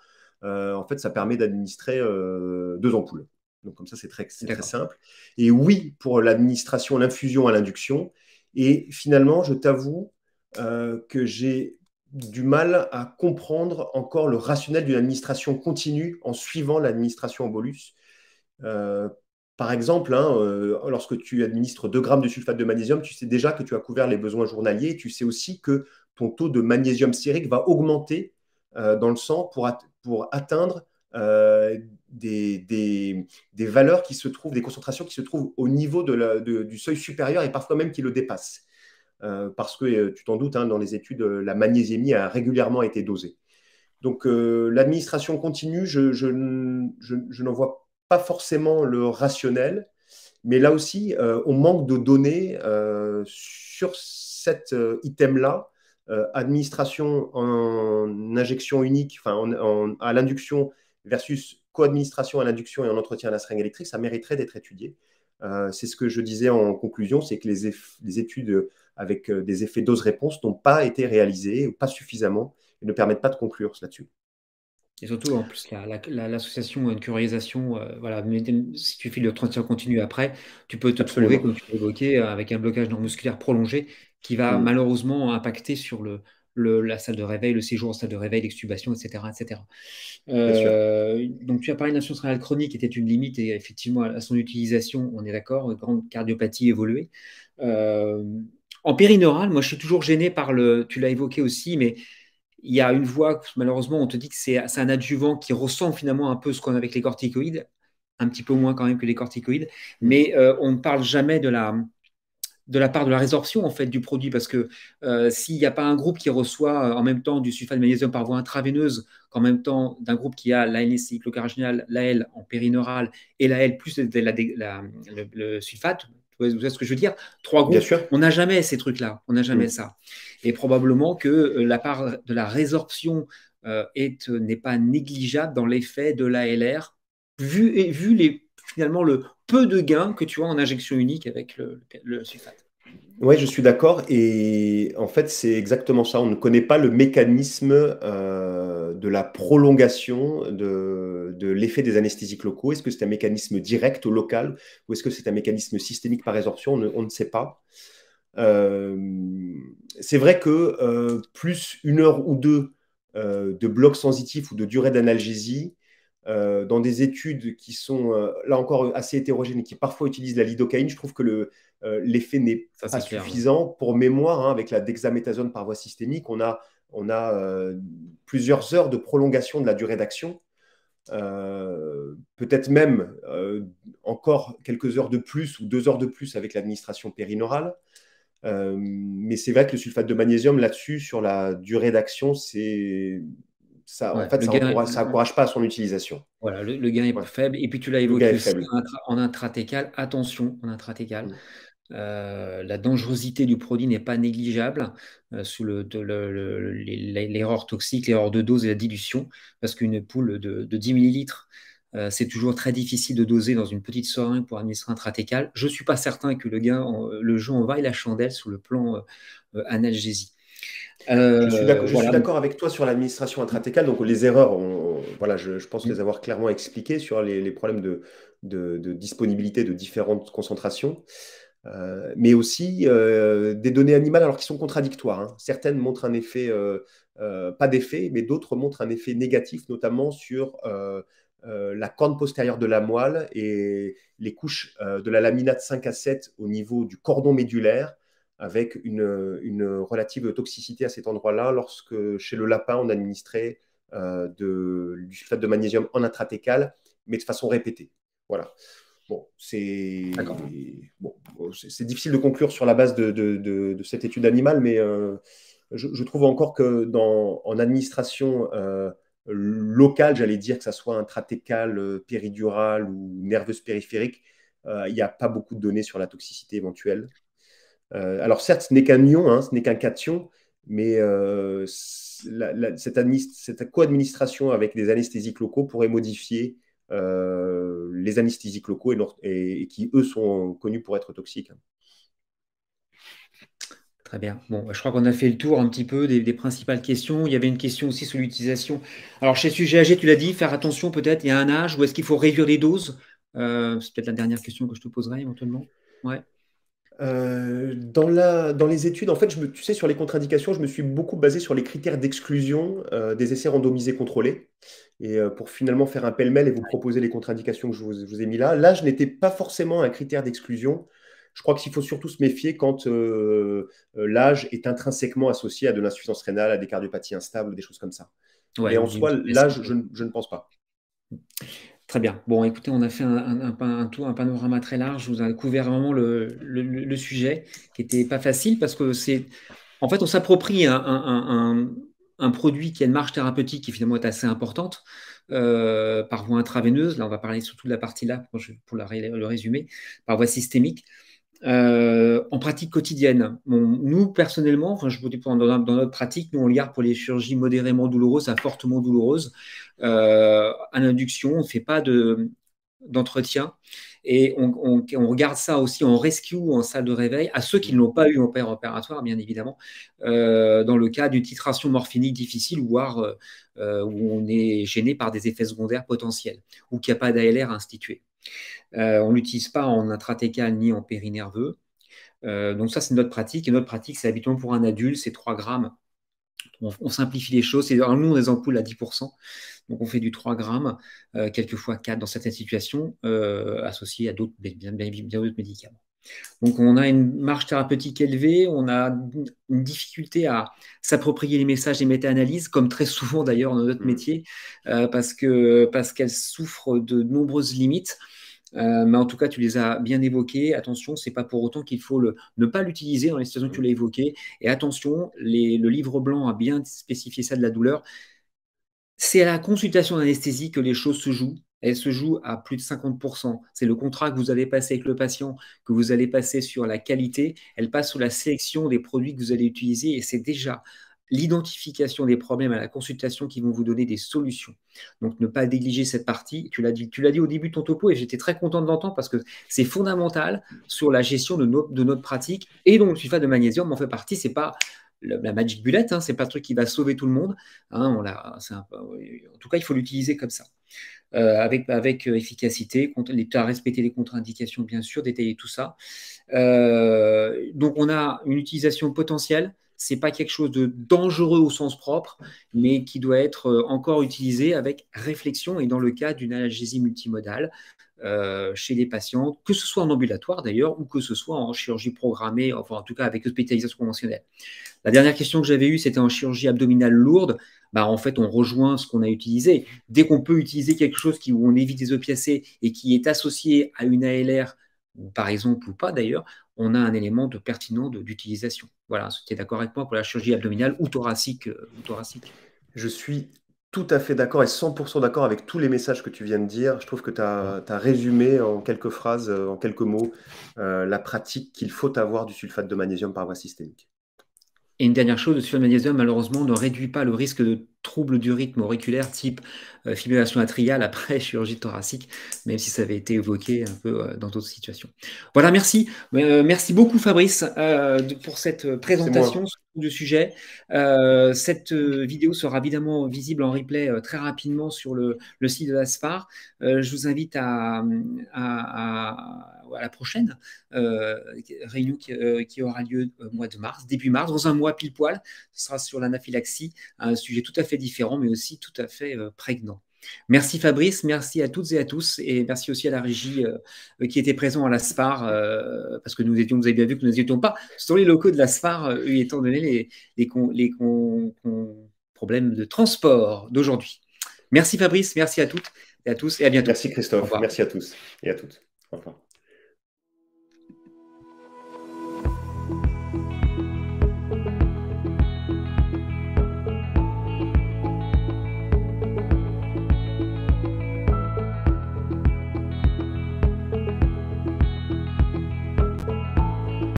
[SPEAKER 2] euh, en fait, ça permet d'administrer euh, deux ampoules. Donc comme ça, c'est très, simple. Et oui, pour l'administration, l'infusion à l'induction. Et finalement, je t'avoue euh, que j'ai du mal à comprendre encore le rationnel d'une administration continue en suivant l'administration en bolus. Euh, par exemple, hein, euh, lorsque tu administres 2 grammes de sulfate de magnésium, tu sais déjà que tu as couvert les besoins journaliers et tu sais aussi que ton taux de magnésium sérique va augmenter euh, dans le sang pour, atteindre des, valeurs qui se trouvent, des concentrations qui se trouvent au niveau du seuil supérieur et parfois même qui le dépassent. Euh, parce que euh, tu t'en doutes, hein, dans les études, euh, la magnésémie a régulièrement été dosée. Donc l'administration continue, je, je, n'en vois pas forcément le rationnel, mais là aussi, on manque de données sur cet item-là. administration en injection unique, enfin à l'induction versus co-administration à l'induction et en entretien à la seringue électrique, ça mériterait d'être étudié. c'est ce que je disais en conclusion, c'est que les études avec euh, des effets dose-réponse n'ont pas été réalisés ou pas suffisamment et ne permettent pas de conclure là-dessus. Et surtout, en plus,
[SPEAKER 1] l'association la, euh, une euh, voilà, si tu files le transfert continu après, tu peux te comme tu l'as évoqué, avec un blocage neuromusculaire prolongé qui va mm. malheureusement impacter sur le, le, la salle de réveil, le séjour en salle de réveil, l'extubation, etc. etc. donc tu as parlé d'insuffisance rénale chronique qui était une limite et effectivement à son utilisation, on est d'accord, grande cardiopathie évoluée. En périneural, moi, je suis toujours gêné par le. Tu l'as évoqué aussi, mais il y a une voix. malheureusement, on te dit que c'est un adjuvant qui ressent finalement un peu ce qu'on a avec les corticoïdes, un petit peu moins quand même que les corticoïdes, mm. mais euh, on ne parle jamais de la, de la part de la résorption en fait du produit parce que euh, s'il n'y a pas un groupe qui reçoit euh, en même temps du sulfate de magnésium par voie intraveineuse qu'en même temps d'un groupe qui a l'ANSI, la l'AL en périneural et l'AL plus la, le, sulfate vous savez ce que je veux dire Trois groupes. On n'a jamais ces trucs-là. On n'a jamais mm. ça. Et probablement que euh, la part de la résorption euh, euh, n'est pas négligeable dans l'effet de l'ALR, vu, vu les, finalement le peu de gains que tu as en injection unique avec le, le sulfate.
[SPEAKER 2] Oui, je suis d'accord. Et en fait, c'est exactement ça. On ne connaît pas le mécanisme euh, de la prolongation de, de l'effet des anesthésiques locaux. Est-ce que c'est un mécanisme direct, local, ou est-ce que c'est un mécanisme systémique par résorption on ne, sait pas. Euh, c'est vrai que euh, plus une heure ou deux de bloc sensitif ou de durée d'analgésie, euh, dans des études qui sont euh, là encore assez hétérogènes et qui parfois utilisent la lidocaïne, je trouve que euh, l'effet le, n'est pas suffisant. Pour mémoire, hein, avec la dexaméthasone par voie systémique, on a, on a plusieurs heures de prolongation de la durée d'action, peut-être même encore quelques heures de plus ou deux heures de plus avec l'administration périnorale. mais c'est vrai que le sulfate de magnésium là-dessus, sur la durée d'action, c'est ça, en fait, ça n'encourage pas son utilisation.
[SPEAKER 1] Voilà, le, gain est faible. Et puis tu l'as évoqué en intratécal, attention en intratécal. Mm. Euh, la dangerosité du produit n'est pas négligeable euh, sous l'erreur le, toxique, l'erreur de dose et la dilution, parce qu'une poule de, 10 ml, euh, c'est toujours très difficile de doser dans une petite seringue pour administrer intratécal. Je ne suis pas certain que le, gain, le jeu en vaille la chandelle sous le plan analgésique je suis euh, d'accord
[SPEAKER 2] avec toi sur l'administration intratécale. Donc, les erreurs, voilà, je, pense mm. les avoir clairement expliquées sur les, problèmes de, disponibilité de différentes concentrations, euh, mais aussi euh, des données animales alors qui sont contradictoires. Hein. Certaines montrent un effet, pas d'effet, mais d'autres montrent un effet négatif, notamment sur la corne postérieure de la moelle et les couches de la laminate 5 à 7 au niveau du cordon médulaire avec une, relative toxicité à cet endroit-là lorsque chez le lapin, on administrait euh, du sulfate de magnésium en intratécale, mais de façon répétée. Voilà. c'est difficile de conclure sur la base de, cette étude animale, mais euh, je, trouve encore que en administration euh, locale, j'allais dire que ça soit intratécale, péridurale ou nerveuse périphérique, il n'y a pas beaucoup de données sur la toxicité éventuelle. Euh, alors certes, ce n'est qu'un ion, hein, ce n'est qu'un cation, mais euh, cette, co-administration avec des anesthésiques locaux pourrait modifier euh, les anesthésiques locaux et, qui, eux, sont connus pour être toxiques.
[SPEAKER 1] Très bien. Bon, bah, je crois qu'on a fait le tour un petit peu des, principales questions. Il y avait une question aussi sur l'utilisation. Alors, chez sujet âgé, tu l'as dit, faire attention peut-être, il y a un âge où est-ce qu'il faut réduire les doses C'est peut-être la dernière question que je te poserai éventuellement.
[SPEAKER 2] Ouais. Euh, dans, la, dans les études, en fait, je me, tu sais, sur les contre-indications, je me suis beaucoup basé sur les critères d'exclusion euh, des essais randomisés contrôlés. Et euh, pour finalement faire un pêle-mêle et vous proposer les contre-indications que je vous, ai mis là, là, je n'étais pas forcément un critère d'exclusion. Je crois qu'il faut surtout se méfier quand l'âge est intrinsèquement associé à de l'insuffisance rénale, à des cardiopathies instables, des choses comme ça. et en soi, l'âge, je, ne pense pas.
[SPEAKER 1] Très bien. Bon, écoutez, on a fait un, tour, un panorama très large. on a couvert vraiment le, sujet qui n'était pas facile parce que c'est. En fait, on s'approprie un, produit qui a une marge thérapeutique qui finalement est assez importante euh, par voie intraveineuse. Là, on va parler surtout de la partie là pour, le résumer, par voie systémique. Euh, en pratique quotidienne. nous, personnellement, je vous dis, dans, notre pratique, nous, on le garde pour les chirurgies modérément douloureuses à fortement douloureuses. Euh, à l'induction, on ne fait pas d'entretien. Et on, regarde ça aussi en rescue, en salle de réveil, à ceux qui ne l'ont pas eu en père opératoire, bien évidemment, euh, dans le cas d'une titration morphinique difficile, voire où on est gêné par des effets secondaires potentiels, ou qu'il n'y a pas d'ALR institué. Euh, on ne l'utilise pas en intratécal ni en périnerveux. Euh, donc ça, c'est notre pratique. Et notre pratique, c'est habituellement pour un adulte, c'est 3 grammes. On, simplifie les choses. nous, on les des ampoules à 10%. Donc on fait du 3 grammes, euh, quelquefois 4 dans certaines situations, associées à d'autres médicaments. Donc on a une marge thérapeutique élevée, on a une difficulté à s'approprier les messages des méta-analyses, comme très souvent d'ailleurs dans notre mmh. métier, euh, parce qu'elles souffrent de nombreuses limites. Euh, mais en tout cas, tu les as bien évoquées. Attention, c'est pas pour autant qu'il faut ne pas l'utiliser dans les situations que tu mmh. l'as évoquées. Et attention, le livre blanc a bien spécifié ça de la douleur. C'est à la consultation d'anesthésie que les choses se jouent elle se joue à plus de 50%. C'est le contrat que vous allez passer avec le patient, que vous allez passer sur la qualité, elle passe sous la sélection des produits que vous allez utiliser et c'est déjà l'identification des problèmes à la consultation qui vont vous donner des solutions. Donc ne pas négliger cette partie. Tu l'as dit, dit au début de ton topo et j'étais très content de l'entendre parce que c'est fondamental sur la gestion de, notre pratique. Et donc le sulfate de magnésium en fait partie. C'est pas la magic bullet. Hein, c'est pas un truc qui va sauver tout le monde. Hein, en tout cas, il faut l'utiliser comme ça. Euh, avec, euh, efficacité, à respecter les contre-indications, bien sûr, détailler tout ça. Euh, donc, on a une utilisation potentielle c'est pas quelque chose de dangereux au sens propre, mais qui doit être euh, encore utilisé avec réflexion et dans le cas d'une analgésie multimodale euh, chez les patients, que ce soit en ambulatoire d'ailleurs ou que ce soit en chirurgie programmée, enfin en tout cas avec hospitalisation conventionnelle. La dernière question que j'avais eue, c'était en chirurgie abdominale lourde. Bah, en fait, on rejoint ce qu'on a utilisé. Dès qu'on peut utiliser quelque chose qui, où on évite des opiacés et qui est associé à une ALR, par exemple ou pas d'ailleurs, on a un élément de pertinent d'utilisation. Voilà, tu es d'accord avec moi pour la chirurgie abdominale ou thoracique,
[SPEAKER 2] euh, thoracique. Je suis tout à fait d'accord et 100% d'accord avec tous les messages que tu viens de dire. Je trouve que tu as, résumé en quelques phrases, euh, en quelques mots, euh, la pratique qu'il faut avoir du sulfate de magnésium par voie systémique. Et une dernière chose, le sulfate de magnésium, malheureusement,
[SPEAKER 1] ne réduit pas le risque de troubles du rythme auriculaire type euh, fibrillation atriale après chirurgie thoracique, même si ça avait été évoqué un peu euh, dans d'autres situations. Voilà, merci. Euh, merci beaucoup, Fabrice, pour cette présentation, de sujets. Euh, cette euh, vidéo sera évidemment visible en replay euh, très rapidement sur le, site de l'ASPAR. je vous invite à, la prochaine réunion qui, qui, aura lieu au mois de mars, début mars, dans un mois pile poil. Ce sera sur l'anaphylaxie, un sujet tout à fait différent, mais aussi tout à fait prégnant. Merci Fabrice, merci à toutes et à tous, et merci aussi à la régie euh, qui était présent à la SPAR, euh, parce que nous étions, vous avez bien vu que nous n'étions pas sur les locaux de la SPAR, euh, étant donné les, problèmes de transport d'aujourd'hui. Merci Fabrice, merci à toutes et à tous, et
[SPEAKER 2] à bientôt. Merci Christophe, merci à tous et à toutes. Au revoir.